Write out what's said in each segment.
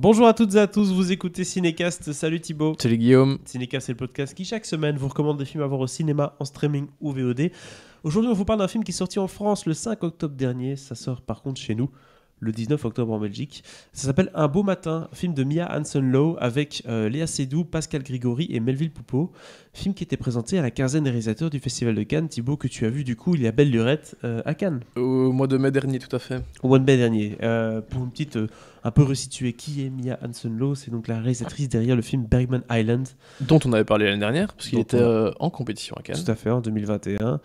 Bonjour à toutes et à tous, vous écoutez Cinécast, salut Thibaut. Salut Guillaume. Cinécast c'est le podcast qui chaque semaine vous recommande des films à voir au cinéma, en streaming ou VOD. Aujourd'hui on vous parle d'un film qui est sorti en France le 5 octobre dernier, ça sort par contre chez nous le 19 octobre en Belgique. Ça s'appelle Un beau matin, film de Mia hansen low avec euh, Léa Seydoux, Pascal Grigori et Melville Poupeau. Film qui était présenté à la quinzaine des réalisateurs du Festival de Cannes. Thibaut, que tu as vu du coup il y a belle lurette euh, à Cannes. Au mois de mai dernier, tout à fait. Au mois de mai dernier. Euh, pour une petite, un peu resituer qui est Mia hansen low C'est donc la réalisatrice derrière le film Bergman Island. Dont on avait parlé l'année dernière, parce qu'il était en compétition à Cannes. Tout à fait, en 2021.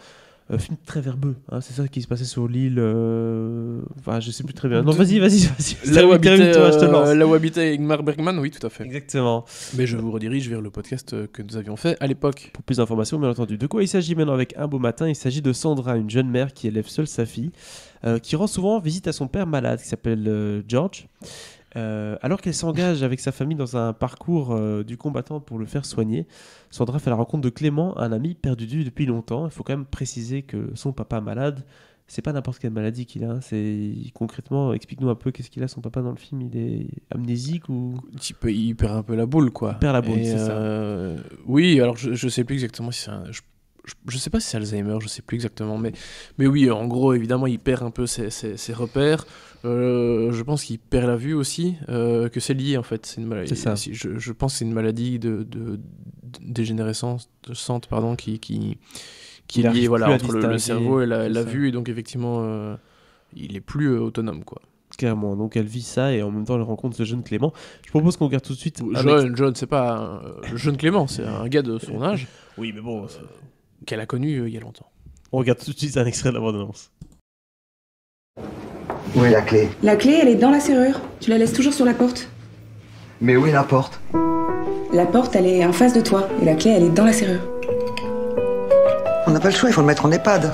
Un euh, film très verbeux, hein, c'est ça qui se passait sur l'île. Euh, enfin, je sais plus très bien. Non, vas-y, vas-y, vas-y. Euh, là où habitait, Ingmar Bergman, oui, tout à fait. Exactement. Mais je vous redirige vers le podcast que nous avions fait à l'époque. Pour plus d'informations, bien entendu. De quoi il s'agit maintenant avec Un beau matin Il s'agit de Sandra, une jeune mère qui élève seule sa fille, qui rend souvent visite à son père malade qui s'appelle George. Euh, alors qu'elle s'engage avec sa famille dans un parcours euh, du combattant pour le faire soigner, Sandra fait la rencontre de Clément, un ami perdu de depuis longtemps. Il faut quand même préciser que son papa malade, c'est pas n'importe quelle maladie qu'il a. Hein. C'est concrètement, explique-nous un peu qu'est-ce qu'il a son papa dans le film. Il est amnésique ou il, perd un peu la boule quoi. Il perd la boule, c'est ça. Euh, oui, alors je, sais plus exactement si c'est. Un je sais pas si c'est Alzheimer, je sais plus exactement, mais, mais oui, en gros, évidemment, il perd un peu ses, ses, repères. Euh, je pense qu'il perd la vue aussi, euh, que c'est lié en fait. C'est une maladie. Ça. Je, pense que c'est une maladie de, de, dégénérescence, de sente, pardon, qui, qui, qui est liée entre le, cerveau et la, vue, et donc effectivement, euh, il est plus autonome quoi. Clairement, donc elle vit ça et en même temps elle rencontre le jeune Clément. Je propose qu'on regarde tout de suite. Le John, c'est pas jeune Clément, c'est un gars de son âge. Oui, mais bon qu'elle a connue euh, il y a longtemps. On regarde tout de suite un extrait de la Où est la clé La clé, elle est dans la serrure. Tu la laisses toujours sur la porte. Mais où est la porte La porte, elle est en face de toi. Et la clé, elle est dans la serrure. On n'a pas le choix, il faut le mettre en EHPAD.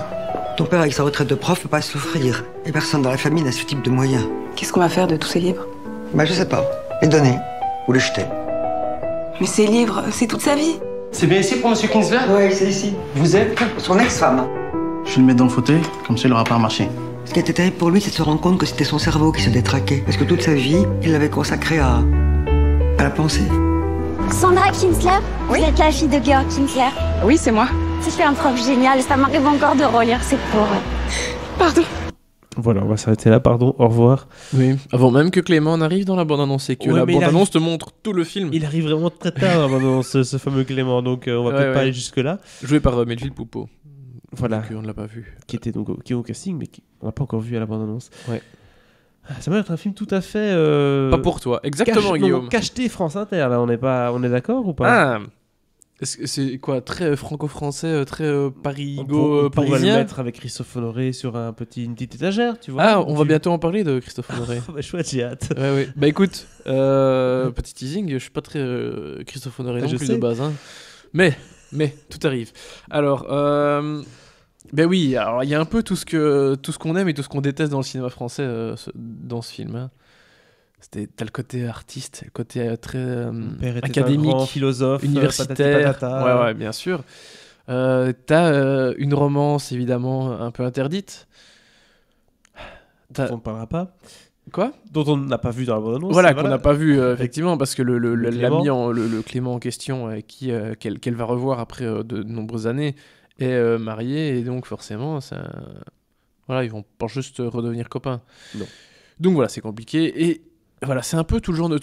Ton père, avec sa retraite de prof, peut pas souffrir. Et personne dans la famille n'a ce type de moyens. Qu'est-ce qu'on va faire de tous ces livres Bah, je sais pas. Les donner. Ou les jeter. Mais ces livres, c'est toute sa vie. C'est bien ici pour Monsieur Kinsler Oui, c'est ici. Vous êtes Son ex-femme. Je vais le mettre dans le fauteuil, comme ça il n'aura pas marché. Ce qui était terrible pour lui, c'est de se rendre compte que c'était son cerveau qui se détraquait. Parce que toute sa vie, il l'avait consacré à... à la pensée. Sandra Kinsler Vous êtes la fille de Georg Kinsler Oui, c'est moi. C'est un prof génial, ça m'arrive encore de relire c'est pour... Pardon. Voilà, on va s'arrêter là, pardon, au revoir. Oui, avant même que Clément n'arrive arrive dans la bande-annonce et que la bande-annonce te montre tout le film. Il arrive vraiment très tard dans la bande-annonce, ce, fameux Clément, donc euh, on va peut-être pas aller jusque-là. Joué par euh, Melville Poupeau. Voilà. on ne l'a pas vu. Qui était donc au, qui est au casting, mais qu'on n'a pas encore vu à la bande-annonce. Ouais. Ah, ça va être un film tout à fait. Euh, pas pour toi, exactement, Cache... Guillaume. cacheté France Inter, là, on est, pas... on est d'accord ou pas Ah c'est quoi Très euh, franco-français, euh, très euh, parigo parisien. On va le mettre avec Christophe Honoré sur un petit, une petite étagère, tu vois. Ah, on va bientôt en parler de Christophe Honoré. bah, chouette, j'ai hâte. Ouais, ouais. Bah écoute, petit teasing, je suis pas très Christophe Honoré ah, non plus de base. Hein. Mais, mais, tout arrive. Alors, ben oui, alors il y a un peu tout ce qu'on aime et tout ce qu'on déteste dans le cinéma français dans ce film. Hein c'était t'as le côté artiste le côté euh, très euh, académique philosophe universitaire ouais ouais bien sûr euh, t'as une romance évidemment un peu interdite dont on ne parlera pas quoi dont on n'a pas vu dans la bande annonce voilà, qu'on n'a pas vu effectivement parce que le, le, Clément. En, le, Clément en question qui qu'elle va revoir après de, nombreuses années est marié et donc forcément ça voilà ils vont pas juste redevenir copains non donc voilà, c'est compliqué. Et voilà, c'est un peu tout le genre de,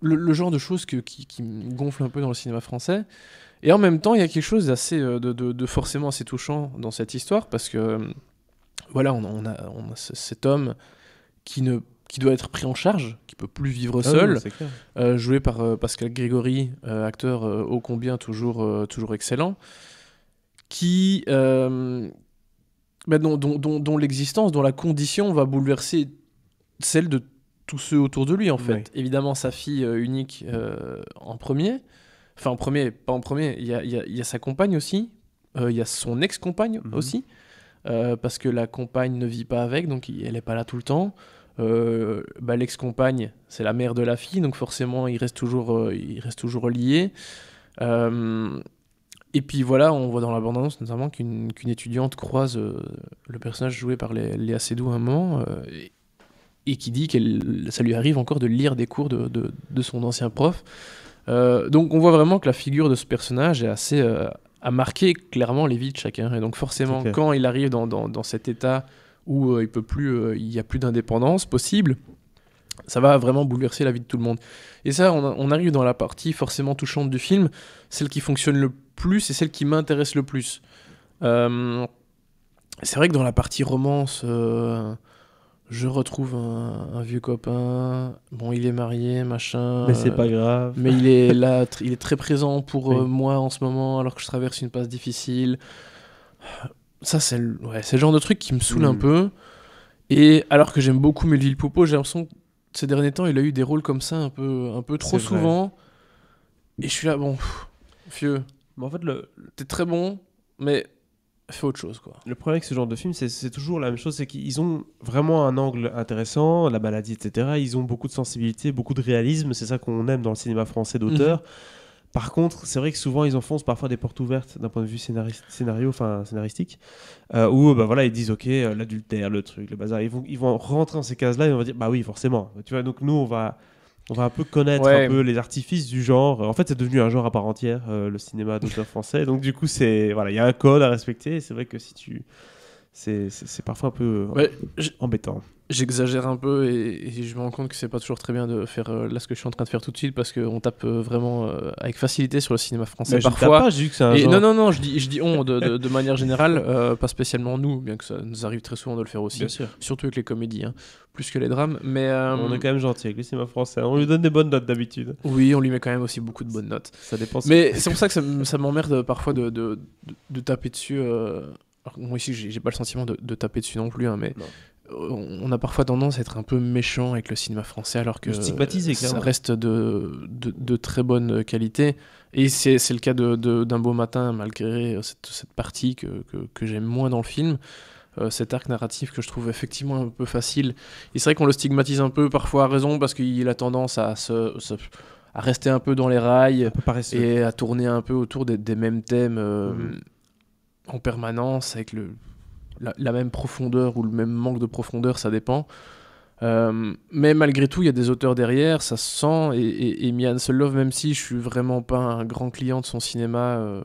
le, genre de choses qui, gonfle un peu dans le cinéma français. Et en même temps, il y a quelque chose d'assez, euh, de, forcément assez touchant dans cette histoire parce que, euh, voilà, on, a, cet homme qui ne qui doit être pris en charge, qui peut plus vivre ah seul, euh, joué par Pascal Grégory, acteur ô combien toujours, toujours excellent, qui bah, dont l'existence, dont la condition va bouleverser celle de tous ceux autour de lui en fait. Évidemment sa fille euh, unique euh, en premier, enfin en premier, pas en premier, il y a, y a, sa compagne aussi, euh, il y a son ex-compagne mhm. aussi, parce que la compagne ne vit pas avec, donc elle n'est pas là tout le temps. Bah, l'ex-compagne, c'est la mère de la fille, donc forcément il reste toujours, il reste toujours lié. Et puis voilà, on voit dans l'abondance notamment qu'une étudiante croise le personnage joué par Léa Seydoux à un moment, et, et qui dit que ça lui arrive encore de lire des cours de, de, son ancien prof. Euh, donc on voit vraiment que la figure de ce personnage est assez, à euh, a marqué clairement les vies de chacun. Et donc forcément, quand il arrive dans, dans, dans cet état où euh, il peut plus, il n'y a plus d'indépendance possible, ça va vraiment bouleverser la vie de tout le monde. Et ça, on, on arrive dans la partie forcément touchante du film, celle qui fonctionne le plus et celle qui m'intéresse le plus. c'est vrai que dans la partie romance je retrouve un, vieux copain. Bon, il est marié, machin. Mais c'est pas grave. Mais il est là, il est très présent pour euh, moi en ce moment, alors que je traverse une passe difficile. Ça, c'est le, le genre de truc qui me saoule un hmm. peu. Et alors que j'aime beaucoup Melville Popo, j'ai l'impression que ces derniers temps, il a eu des rôles comme ça un peu, un peu trop souvent. Et je suis là, bon, vieux. Mais en fait, le... t'es très bon, mais fait autre chose. Quoi. Le problème avec ce genre de film, c'est toujours la même chose, c'est qu'ils ont vraiment un angle intéressant, la maladie, etc. Ils ont beaucoup de sensibilité, beaucoup de réalisme, c'est ça qu'on aime dans le cinéma français d'auteur. Mhm. Par contre, c'est vrai que souvent ils enfoncent parfois des portes ouvertes d'un point de vue scénariste, scénario, enfin scénaristique, euh, où bah voilà ils disent ok euh, l'adultère, le truc, le bazar, ils vont ils vont rentrer dans ces cases-là et on va dire bah oui forcément. Tu vois donc nous on va on va un peu connaître un peu les artifices du genre. En fait, c'est devenu un genre à part entière, euh, le cinéma d'auteur français. Donc, du coup, c'est voilà, il y a un code à respecter. C'est vrai que si tu c'est parfois un peu embêtant. J'exagère un peu et, je me rends compte que c'est pas toujours très bien de faire euh, là ce que je suis en train de faire tout de suite parce qu'on tape euh, vraiment euh, avec facilité sur le cinéma français parfois. Je dis que un Non, non, non, je dis, je dis on de, de, manière générale, pas spécialement nous, bien que ça nous arrive très souvent de le faire aussi, surtout avec les comédies, hein, plus que les drames. Mais, on est quand même gentil avec le cinéma français, hein. on lui donne des bonnes notes d'habitude. Oui, on lui met quand même aussi beaucoup de bonnes notes. Ça dépend. Mais c'est pour ça que ça, m'emmerde parfois de, de, taper dessus moi aussi j'ai pas le sentiment de, taper dessus non plus, hein, mais euh, on a parfois tendance à être un peu méchant avec le cinéma français alors que ça reste de, très bonne qualité. Et c'est le cas d'un beau matin, malgré euh, cette, partie que, que, j'aime moins dans le film. Euh, cet arc narratif que je trouve effectivement un peu facile. Et c'est vrai qu'on le stigmatise un peu parfois à raison parce qu'il a tendance à se, à rester un peu dans les rails et à tourner un peu autour des, mêmes thèmes. Mm-hmm en permanence, avec le, la, même profondeur ou le même manque de profondeur, ça dépend. Euh, mais malgré tout, il y a des auteurs derrière, ça se sent. Et, et, et Mian Love, même si je suis vraiment pas un grand client de son cinéma, euh,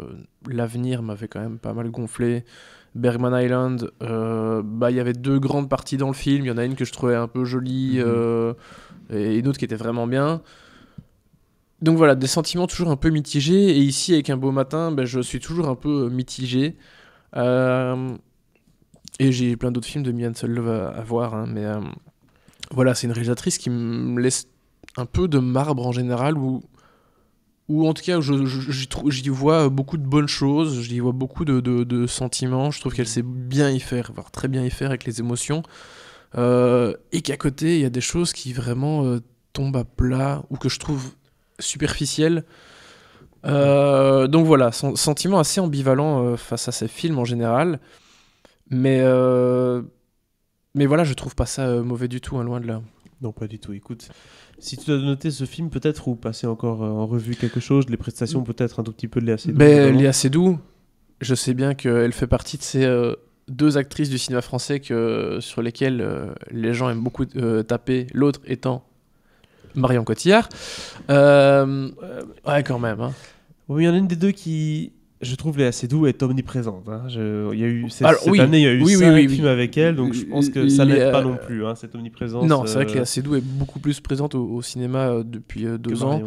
l'avenir m'avait quand même pas mal gonflé. Bergman Island, euh, bah, il y avait deux grandes parties dans le film. Il y en a une que je trouvais un peu jolie mhm. et une autre qui était vraiment bien donc voilà, des sentiments toujours un peu mitigés. Et ici, avec un beau matin, ben, je suis toujours un peu euh, mitigé. Euh, et j'ai plein d'autres films de Mian à, voir. Hein, mais euh, voilà, c'est une réalisatrice qui me laisse un peu de marbre en général, ou, en tout cas, j'y je, vois beaucoup de bonnes choses, j'y vois beaucoup de, sentiments. Je trouve qu'elle sait bien y faire, voire très bien y faire avec les émotions. et qu'à côté, il y a des choses qui vraiment tombent à plat, ou que je trouve superficielle. Euh, donc voilà, son sentiment assez ambivalent euh, face à ces films en général. Mais, euh, mais voilà, je trouve pas ça mauvais du tout, hein, loin de là. Non, pas du tout. Écoute, si tu dois noter ce film peut-être ou passer encore en revue quelque chose, les prestations mm. peut-être un tout petit peu de Léa Seydoux. Ben, mais Léa Seydoux, je sais bien qu'elle fait partie de ces deux actrices du cinéma français que, sur lesquelles les gens aiment beaucoup taper, l'autre étant Marion Cotillard. Euh, euh, ouais, quand même. Hein. Oui, il y en a une des deux qui, je trouve les assez doux est omniprésente. Hein. il y a eu cette, année, il y a eu oui, films avec elle, donc je euh, pense que ça n'aide pas non plus hein, cette omniprésence. Non, c'est vrai que assez doux est beaucoup plus présente au, cinéma depuis 2 deux ans.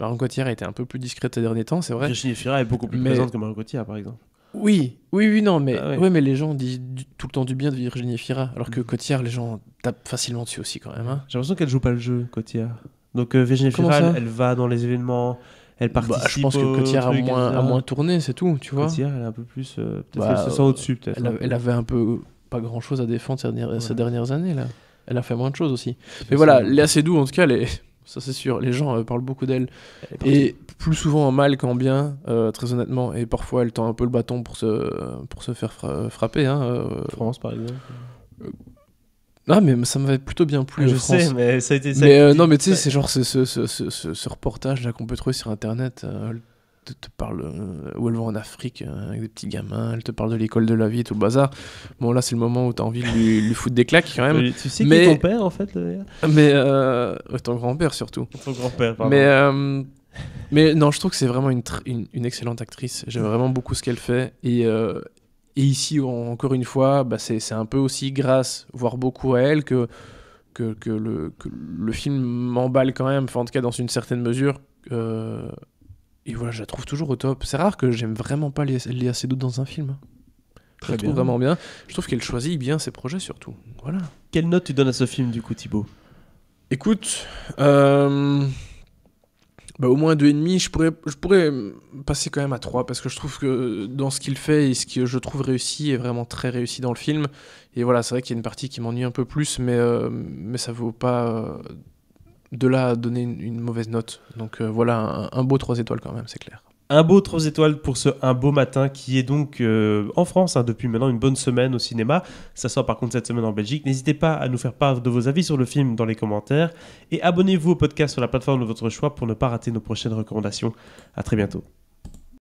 Marion Cotillard a été un peu plus discrète ces derniers temps, c'est vrai. Virginie Fira est beaucoup plus présente que Marion Cotillard, par exemple. Oui, oui, oui, non, mais, ah ouais. mais les gens disent tout le temps du bien de Virginie Fira, alors que mm. Cotillard, les gens tapent facilement dessus aussi quand même. J'ai l'impression qu'elle joue pas le jeu, Cotillard. Donc euh, Virginie elle, va dans les événements, elle participe. Bah, je pense que Cotillard a moins, moins tourné, c'est tout, tu vois. elle est un peu plus. Euh, bah, euh, peut-être elle se sent au-dessus, peut-être. Elle, avait un peu pas grand-chose à défendre ces dernières, années, là. Elle a fait moins de choses aussi. Mais voilà, elle est assez doux, en tout cas, elle ça c'est sûr, les gens parlent beaucoup d'elle. Et plus souvent en mal qu'en bien, très honnêtement. Et parfois, elle tend un peu le bâton pour se, pour se faire frapper. Hein, France, par exemple. Non, ah, mais ça m'avait plutôt bien plu. Je sais, mais ça a été. mais euh, non, mais tu sais, c'est genre ce, ce, ce, ce reportage là qu'on peut trouver sur internet. Euh, te, parle euh, où elle va en Afrique avec des petits gamins, elle te parle de l'école de la vie et tout le bazar. Bon, là, c'est le moment où t'as envie de lui, foutre des claques quand même. tu sais qui est ton père en fait Mais ton grand-père surtout. Ton grand-père, Mais, mais non, je trouve que c'est vraiment une, une, une, excellente actrice. J'aime vraiment beaucoup ce qu'elle fait et, et ici, encore une fois, bah, c'est un peu aussi grâce, voire beaucoup à elle, que, que, le, que le, film m'emballe quand même, enfin, en tout cas dans une certaine mesure. Euh, et voilà, je la trouve toujours au top. C'est rare que j'aime vraiment pas les les, assez doutes dans un film. Je la trouve vraiment bien. Je trouve qu'elle choisit bien ses projets surtout. Voilà. Quelle note tu donnes à ce film du coup, Thibaut Écoute, euh, bah, au moins 2,5, je pourrais, je pourrais passer quand même à 3 parce que je trouve que dans ce qu'il fait et ce que je trouve réussi est vraiment très réussi dans le film. Et voilà, c'est vrai qu'il y a une partie qui m'ennuie un peu plus, mais, ça euh, mais ça vaut pas euh, de là à donner une, mauvaise note. Donc euh, voilà, un, un beau 3 étoiles quand même, c'est clair. Un beau 3 étoiles pour ce Un beau matin qui est donc euh, en France hein, depuis maintenant une bonne semaine au cinéma. Ça sort par contre cette semaine en Belgique. N'hésitez pas à nous faire part de vos avis sur le film dans les commentaires et abonnez-vous au podcast sur la plateforme de votre choix pour ne pas rater nos prochaines recommandations. À très bientôt.